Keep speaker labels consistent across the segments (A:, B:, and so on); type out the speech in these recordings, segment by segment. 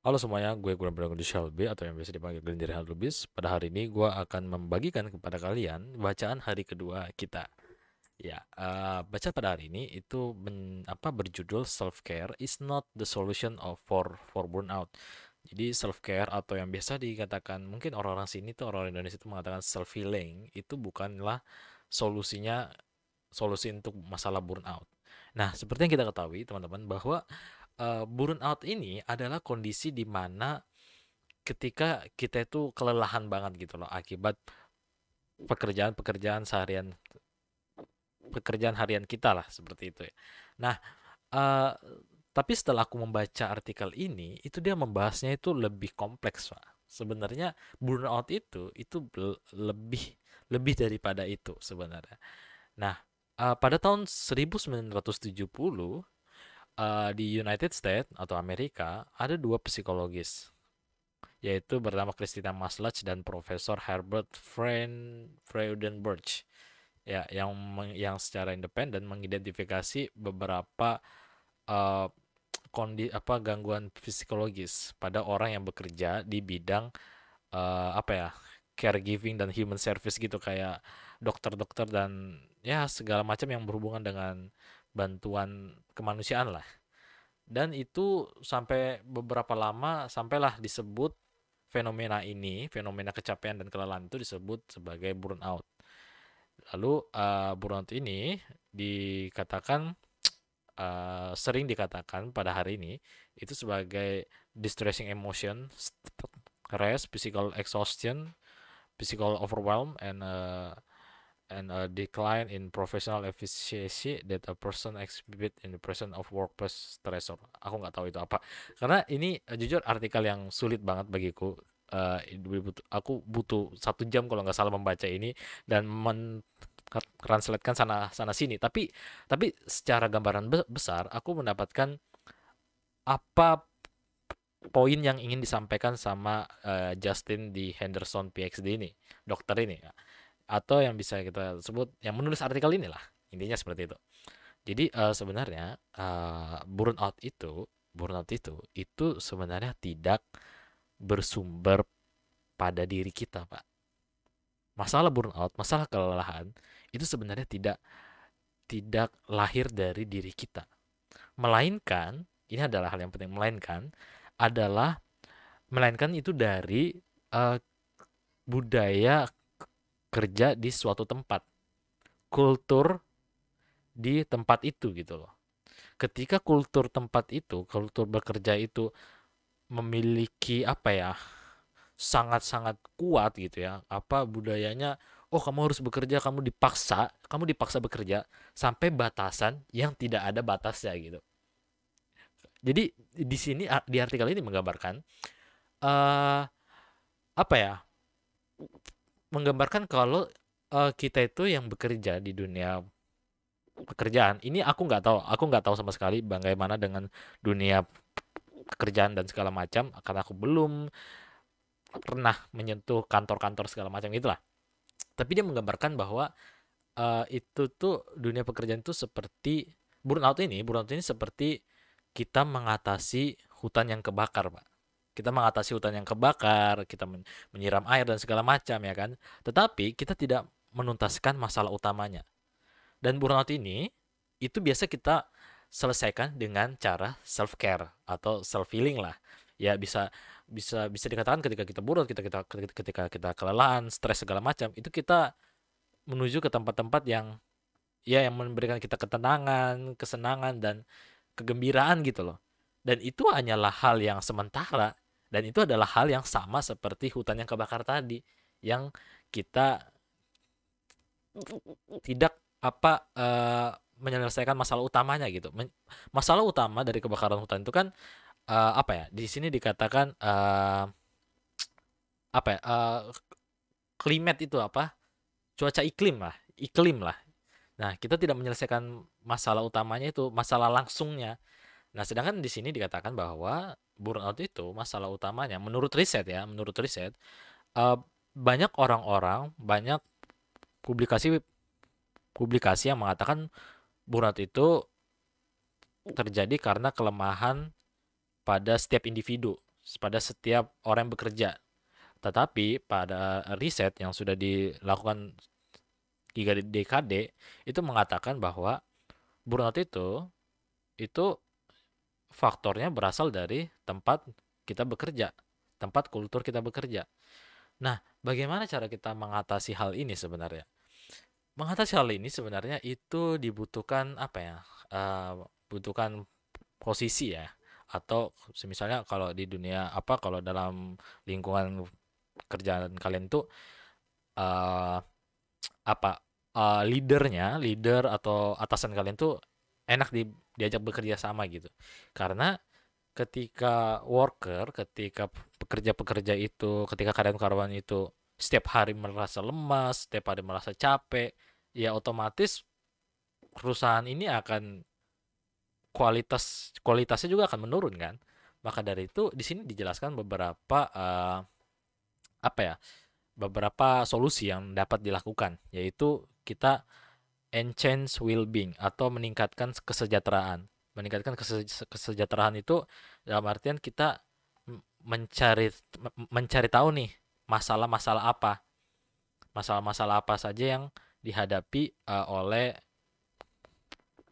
A: Halo semuanya, gue Kurang Berangkat Shelby atau yang biasa dipanggil Glendir Halubis. Pada hari ini gue akan membagikan kepada kalian bacaan hari kedua kita. Ya, uh, eh, baca pada hari ini itu men, apa berjudul Self Care is not the solution of for for burnout. Jadi self care atau yang biasa dikatakan mungkin orang-orang sini tuh orang Indonesia itu mengatakan self healing itu bukanlah solusinya solusi untuk masalah burnout. Nah, seperti yang kita ketahui teman-teman bahwa Eh, burnout ini adalah kondisi di mana ketika kita itu kelelahan banget gitu loh akibat pekerjaan-pekerjaan seharian pekerjaan harian kita lah seperti itu ya. Nah, uh, tapi setelah aku membaca artikel ini, itu dia membahasnya itu lebih kompleks, Pak. Sebenarnya burnout itu itu lebih lebih daripada itu sebenarnya. Nah, uh, pada tahun 1970 uh, di United States atau Amerika ada dua psikologis yaitu bernama Christina Maslach dan Profesor Herbert Freudenberg ya yang yang secara independen mengidentifikasi beberapa uh, kondi apa gangguan psikologis pada orang yang bekerja di bidang uh, apa ya caregiving dan human service gitu kayak dokter-dokter dan ya segala macam yang berhubungan dengan bantuan kemanusiaan lah dan itu sampai beberapa lama sampailah disebut fenomena ini fenomena kecapean dan kelelahan itu disebut sebagai burnout lalu uh, burnout ini dikatakan uh, sering dikatakan pada hari ini itu sebagai distressing emotion stress physical exhaustion physical overwhelm and uh, and a decline in professional efficiency that a person exhibit in the presence of workplace stressor. Aku nggak tahu itu apa. Karena ini eh, jujur artikel yang sulit banget bagiku. Uh, aku butuh satu jam kalau nggak salah membaca ini dan men translatekan sana sana sini tapi tapi secara gambaran besar aku mendapatkan apa poin yang ingin disampaikan sama uh, Justin di Henderson PhD ini dokter ini atau yang bisa kita sebut yang menulis artikel inilah intinya seperti itu jadi uh, sebenarnya uh, burnout itu burnout itu itu sebenarnya tidak bersumber pada diri kita pak masalah burnout masalah kelelahan itu sebenarnya tidak tidak lahir dari diri kita melainkan ini adalah hal yang penting melainkan adalah melainkan itu dari uh, budaya kerja di suatu tempat kultur di tempat itu gitu loh ketika kultur tempat itu kultur bekerja itu memiliki apa ya sangat-sangat kuat gitu ya apa budayanya oh kamu harus bekerja kamu dipaksa kamu dipaksa bekerja sampai batasan yang tidak ada batasnya gitu jadi di sini di artikel ini menggambarkan uh, apa ya menggambarkan kalau uh, kita itu yang bekerja di dunia pekerjaan ini aku nggak tahu aku nggak tahu sama sekali bagaimana dengan dunia pekerjaan dan segala macam karena aku belum pernah menyentuh kantor-kantor segala macam itulah tapi dia menggambarkan bahwa uh, itu tuh dunia pekerjaan itu seperti burnout ini burnout ini seperti kita mengatasi hutan yang kebakar pak kita mengatasi hutan yang kebakar, kita menyiram air dan segala macam ya kan. Tetapi kita tidak menuntaskan masalah utamanya. Dan burnout ini itu biasa kita selesaikan dengan cara self care atau self healing lah. Ya bisa bisa bisa dikatakan ketika kita burnout, kita kita ketika kita kelelahan stres segala macam itu kita menuju ke tempat-tempat yang ya yang memberikan kita ketenangan kesenangan dan kegembiraan gitu loh dan itu hanyalah hal yang sementara dan itu adalah hal yang sama seperti hutan yang kebakar tadi yang kita tidak apa uh, menyelesaikan masalah utamanya gitu. masalah utama dari kebakaran hutan itu kan uh, apa ya? Di sini dikatakan uh, apa ya? Uh, klimat itu apa? Cuaca iklim lah, iklim lah. Nah, kita tidak menyelesaikan masalah utamanya itu masalah langsungnya Nah, sedangkan di sini dikatakan bahwa burnout itu masalah utamanya menurut riset ya, menurut riset uh, banyak orang-orang, banyak publikasi publikasi yang mengatakan burnout itu terjadi karena kelemahan pada setiap individu, pada setiap orang yang bekerja. Tetapi pada riset yang sudah dilakukan tiga dekade itu mengatakan bahwa burnout itu itu faktornya berasal dari tempat kita bekerja, tempat kultur kita bekerja. Nah, bagaimana cara kita mengatasi hal ini sebenarnya? Mengatasi hal ini sebenarnya itu dibutuhkan apa ya? Uh, butuhkan posisi ya atau misalnya kalau di dunia apa kalau dalam lingkungan kerjaan kalian tuh uh, apa uh, leadernya leader atau atasan kalian tuh enak di, diajak bekerja sama gitu karena ketika worker ketika pekerja-pekerja itu ketika karyawan-karyawan itu setiap hari merasa lemas setiap hari merasa capek ya otomatis perusahaan ini akan kualitas kualitasnya juga akan menurun kan maka dari itu di sini dijelaskan beberapa uh, apa ya beberapa solusi yang dapat dilakukan yaitu kita enhance well-being atau meningkatkan kesejahteraan. Meningkatkan kesejahteraan itu dalam artian kita mencari mencari tahu nih masalah-masalah apa. Masalah-masalah apa saja yang dihadapi uh, oleh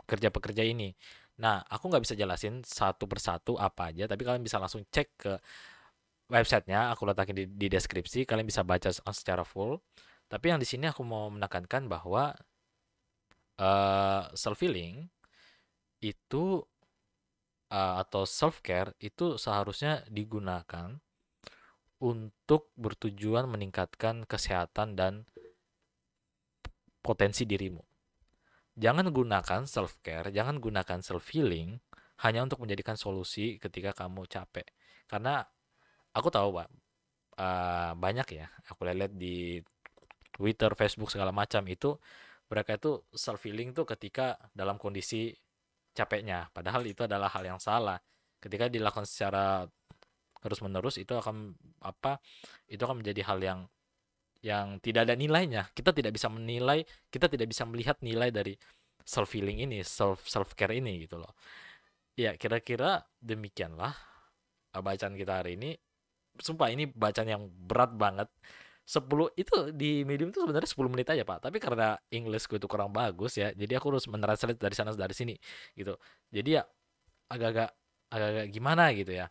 A: kerja pekerja ini. Nah, aku nggak bisa jelasin satu persatu apa aja, tapi kalian bisa langsung cek ke websitenya. Aku letakin di, di deskripsi, kalian bisa baca secara full. Tapi yang di sini aku mau menekankan bahwa uh, eh, self healing itu uh, atau self care itu seharusnya digunakan untuk bertujuan meningkatkan kesehatan dan potensi dirimu. Jangan gunakan self care, jangan gunakan self healing hanya untuk menjadikan solusi ketika kamu capek. Karena aku tahu, Pak, uh, banyak ya, aku lihat di Twitter, Facebook segala macam itu mereka itu self feeling tuh ketika dalam kondisi capeknya padahal itu adalah hal yang salah ketika dilakukan secara terus menerus itu akan apa itu akan menjadi hal yang yang tidak ada nilainya kita tidak bisa menilai kita tidak bisa melihat nilai dari self feeling ini self self care ini gitu loh ya kira-kira demikianlah bacaan kita hari ini sumpah ini bacaan yang berat banget 10 itu di medium itu sebenarnya 10 menit aja pak tapi karena English gue itu kurang bagus ya jadi aku harus mentranslet dari sana dari sini gitu jadi ya agak-agak agak-agak gimana gitu ya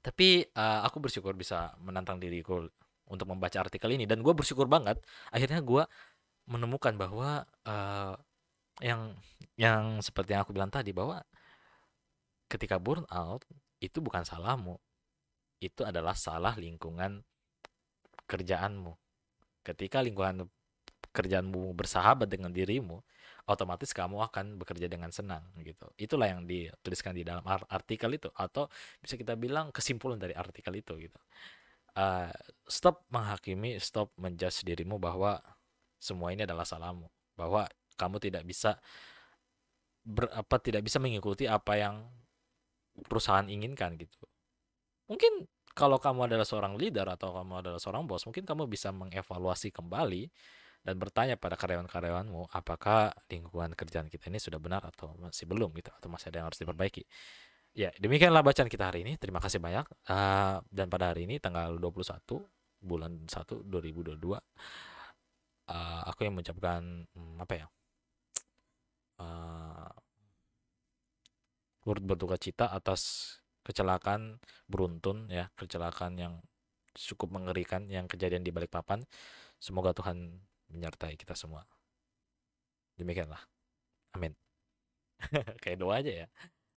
A: tapi uh, aku bersyukur bisa menantang diriku untuk membaca artikel ini dan gue bersyukur banget akhirnya gue menemukan bahwa uh, yang yang seperti yang aku bilang tadi bahwa ketika burnout itu bukan salahmu itu adalah salah lingkungan pekerjaanmu. Ketika lingkungan kerjaanmu bersahabat dengan dirimu, otomatis kamu akan bekerja dengan senang gitu. Itulah yang dituliskan di dalam artikel itu atau bisa kita bilang kesimpulan dari artikel itu gitu. Uh, stop menghakimi, stop menjudge dirimu bahwa semua ini adalah salahmu, bahwa kamu tidak bisa apa, tidak bisa mengikuti apa yang perusahaan inginkan gitu. Mungkin kalau kamu adalah seorang leader atau kamu adalah seorang bos, mungkin kamu bisa mengevaluasi kembali dan bertanya pada karyawan-karyawanmu apakah lingkungan kerjaan kita ini sudah benar atau masih belum gitu atau masih ada yang harus diperbaiki. Ya, demikianlah bacaan kita hari ini. Terima kasih banyak. Uh, dan pada hari ini tanggal 21 bulan 1 2022 uh, aku yang mengucapkan hmm, apa ya? Uh, turut berduka cita atas kecelakaan beruntun ya, kecelakaan yang cukup mengerikan yang kejadian di balik papan Semoga Tuhan menyertai kita semua. Demikianlah. Amin. Kayak doa aja ya.